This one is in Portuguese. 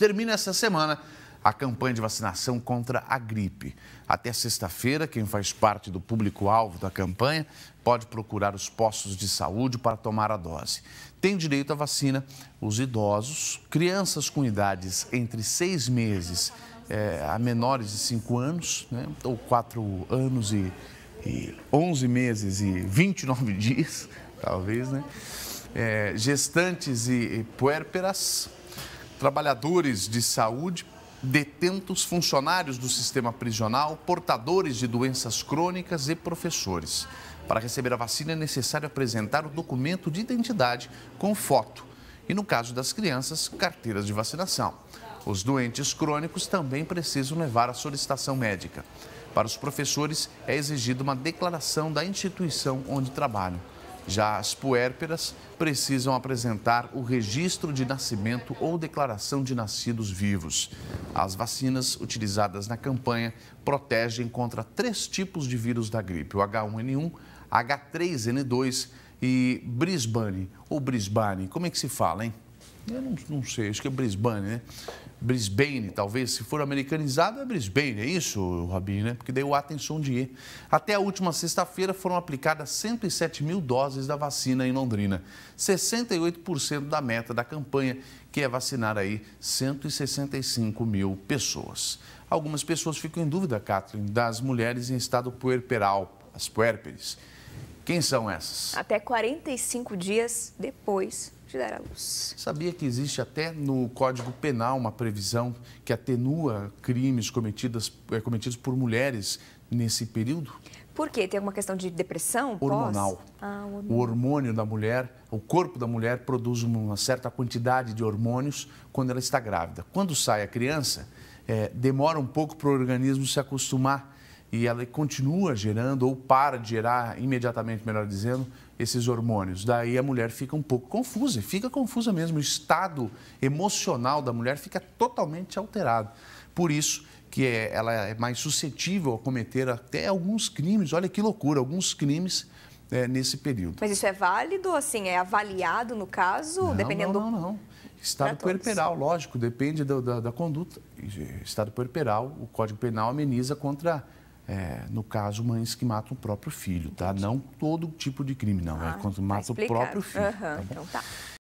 Termina essa semana a campanha de vacinação contra a gripe. Até sexta-feira, quem faz parte do público-alvo da campanha pode procurar os postos de saúde para tomar a dose. Tem direito à vacina os idosos, crianças com idades entre seis meses é, a menores de cinco anos, né, ou quatro anos e, e 11 meses e 29 dias, talvez, né? É, gestantes e, e puérperas, trabalhadores de saúde, detentos, funcionários do sistema prisional, portadores de doenças crônicas e professores. Para receber a vacina é necessário apresentar o documento de identidade com foto e, no caso das crianças, carteiras de vacinação. Os doentes crônicos também precisam levar a solicitação médica. Para os professores, é exigida uma declaração da instituição onde trabalham. Já as puérperas precisam apresentar o registro de nascimento ou declaração de nascidos vivos. As vacinas utilizadas na campanha protegem contra três tipos de vírus da gripe: o H1N1, H3N2 e Brisbane ou Brisbane. Como é que se fala, hein? Eu não, não sei, acho que é Brisbane, né? Brisbane, talvez, se for americanizado, é Brisbane, é isso, Rabin, né? Porque daí o A tem som de E. Até a última sexta-feira foram aplicadas 107 mil doses da vacina em Londrina, 68% da meta da campanha, que é vacinar aí 165 mil pessoas. Algumas pessoas ficam em dúvida, Catherine, das mulheres em estado puerperal, as puérperes quem são essas? Até 45 dias depois de dar à luz. Sabia que existe até no Código Penal uma previsão que atenua crimes cometidos, eh, cometidos por mulheres nesse período? Por quê? Tem alguma questão de depressão? Hormonal. Ah, o, o hormônio da mulher, o corpo da mulher produz uma certa quantidade de hormônios quando ela está grávida. Quando sai a criança, é, demora um pouco para o organismo se acostumar e ela continua gerando ou para de gerar imediatamente, melhor dizendo, esses hormônios. Daí a mulher fica um pouco confusa, fica confusa mesmo, o estado emocional da mulher fica totalmente alterado. Por isso que é, ela é mais suscetível a cometer até alguns crimes, olha que loucura, alguns crimes é, nesse período. Mas isso é válido, assim, é avaliado no caso, não, dependendo... Não, não, não. Estado puerperal, lógico, depende da, da, da conduta. É, estado puerperal, o Código Penal ameniza contra é, no caso, mães que matam o próprio filho, tá? Entendi. Não todo tipo de crime, não. É ah, é quando tá mata tá o próprio filho. Uhum, tá então tá.